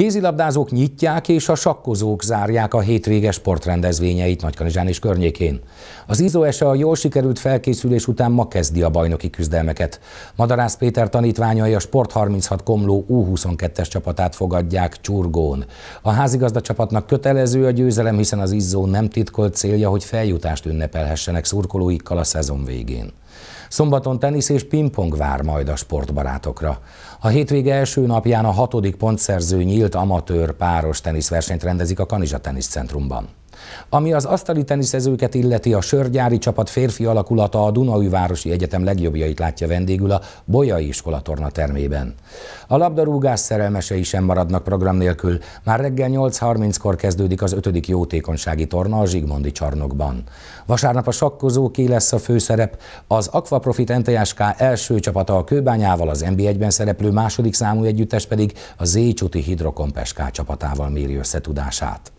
Kézilabdázók nyitják és a sakkozók zárják a hétvége sportrendezvényeit Nagykanizsán és környékén. Az IZOSE a jól sikerült felkészülés után ma kezdi a bajnoki küzdelmeket. Madarász Péter tanítványai a Sport 36 Komló U22-es csapatát fogadják Csurgón. A házigazda csapatnak kötelező a győzelem, hiszen az izzó nem titkolt célja, hogy feljutást ünnepelhessenek szurkolóikkal a szezon végén. Szombaton tenisz és pingpong vár majd a sportbarátokra. A hétvége első napján a hatodik pontszerző nyílt amatőr páros teniszversenyt rendezik a Kanizsa Teniszcentrumban. Ami az asztali teniszezőket illeti, a sörgyári csapat férfi alakulata a Dunai Városi Egyetem legjobbjait látja vendégül a Bolyai iskolatorna termében. A labdarúgás szerelmesei sem maradnak program nélkül. Már reggel 8.30-kor kezdődik az 5. jótékonysági torna a Zsigmondi csarnokban. Vasárnap a ki lesz a főszerep. Az Aquaprofit NTSK első csapata a Kőbányával, az NB1-ben szereplő második számú együttes pedig a Zécsuti Hidrokompeská csapatával méri összetudását.